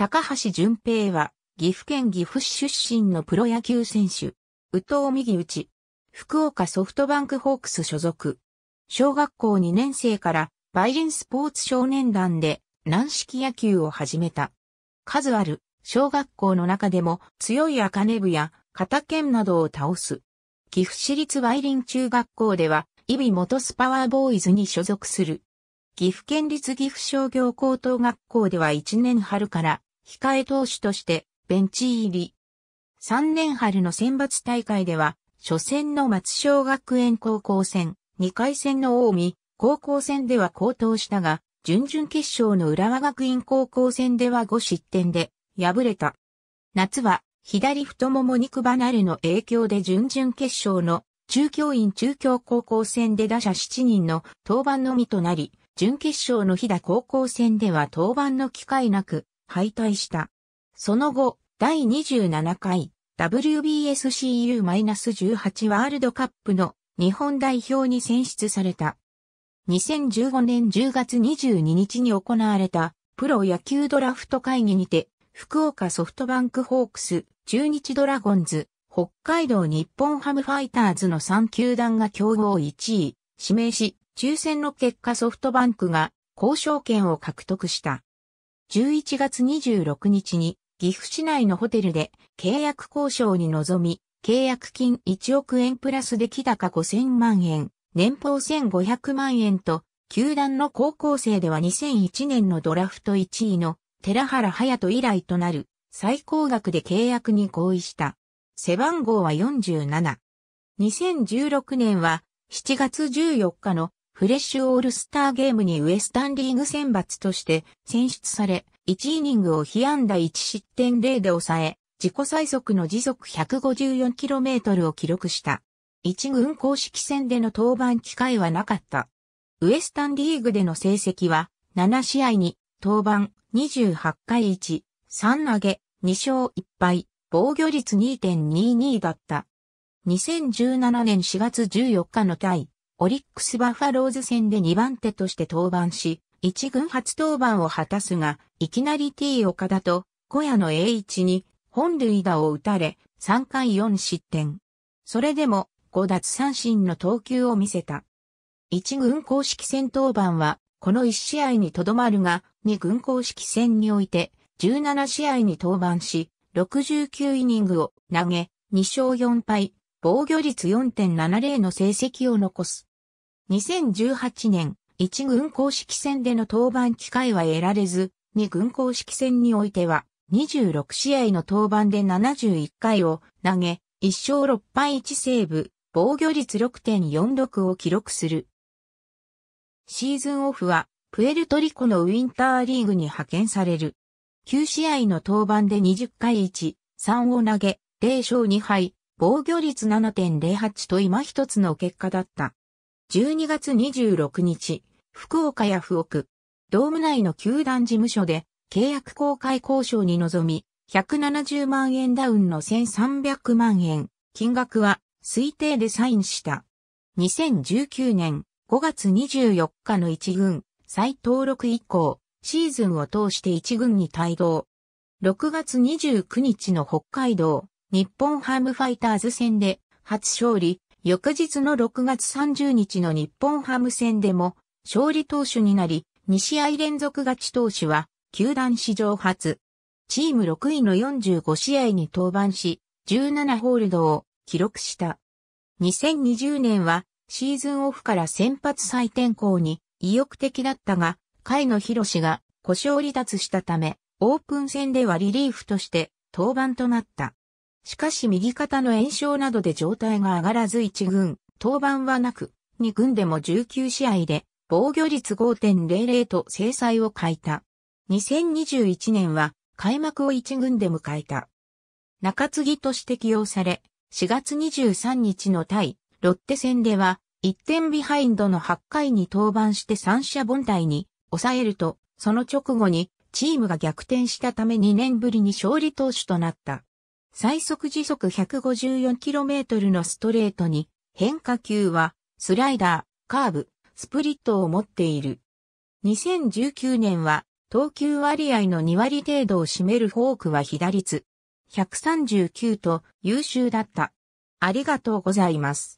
高橋淳平は、岐阜県岐阜市出身のプロ野球選手。宇藤右内。福岡ソフトバンクホークス所属。小学校2年生からバイリンスポーツ少年団で軟式野球を始めた。数ある小学校の中でも強い茜部や片剣などを倒す。岐阜市立バイリン中学校では、イビ元スパワーボーイズに所属する。岐阜県立岐阜商業高等学校では1年春から控え投手としてベンチ入り。3年春の選抜大会では、初戦の松小学園高校戦、2回戦の近江、高校戦では高騰したが、準々決勝の浦和学院高校戦では5失点で敗れた。夏は左太もも肉離れの影響で準々決勝の中京院中京高校戦で打者7人の登板のみとなり、準決勝の飛田高校戦では登板の機会なく、敗退した。その後、第27回 WBSCU-18 ワールドカップの日本代表に選出された。2015年10月22日に行われたプロ野球ドラフト会議にて、福岡ソフトバンクホークス、中日ドラゴンズ、北海道日本ハムファイターズの3球団が競合1位、指名し、抽選の結果ソフトバンクが交渉権を獲得した。11月26日に岐阜市内のホテルで契約交渉に臨み、契約金1億円プラス出来高5000万円、年俸1500万円と、球団の高校生では2001年のドラフト1位の寺原隼人以来となる最高額で契約に合意した。背番号は47。2016年は7月14日のフレッシュオールスターゲームにウエスタンリーグ選抜として選出され、1イニングを被安打1失点0で抑え、自己最速の時速 154km を記録した。1軍公式戦での登板機会はなかった。ウエスタンリーグでの成績は、7試合に、登板28回1、3投げ、2勝1敗、防御率2.22だった。2017年4月14日の対オリックスバファローズ戦で2番手として登板し、1軍初登板を果たすが、いきなり T 岡田と小屋の A1 に本塁打を打たれ、3回4失点。それでも5奪三振の投球を見せた。1軍公式戦登板は、この1試合にとどまるが、2軍公式戦において、17試合に登板し、69イニングを投げ、2勝4敗、防御率4.70の成績を残す。2018年、1軍公式戦での登板機会は得られず、2軍公式戦においては、26試合の登板で71回を投げ、1勝6敗1セーブ、防御率6.46を記録する。シーズンオフは、プエルトリコのウィンターリーグに派遣される。9試合の登板で20回1、3を投げ、0勝2敗、防御率7.08と今一つの結果だった。12月26日、福岡や福岡ドーム内の球団事務所で契約公開交渉に臨み、170万円ダウンの1300万円、金額は推定でサインした。2019年5月24日の一軍、再登録以降、シーズンを通して一軍に帯同。6月29日の北海道、日本ハムファイターズ戦で初勝利、翌日の6月30日の日本ハム戦でも勝利投手になり、2試合連続勝ち投手は、球団史上初、チーム6位の45試合に登板し、17ホールドを記録した。2020年は、シーズンオフから先発再転校に意欲的だったが、甲斐野博士が故障離脱したため、オープン戦ではリリーフとして登板となった。しかし右肩の炎症などで状態が上がらず1軍、登板はなく、2軍でも19試合で、防御率5.00と制裁を欠いた。2021年は開幕を1軍で迎えた。中継ぎとして起用され、4月23日の対ロッテ戦では、1点ビハインドの8回に登板して三者凡退に抑えると、その直後にチームが逆転したため2年ぶりに勝利投手となった。最速時速 154km のストレートに、変化球は、スライダー、カーブ、スプリットを持っている。2019年は、投球割合の2割程度を占めるフォークは被打率139と優秀だった。ありがとうございます。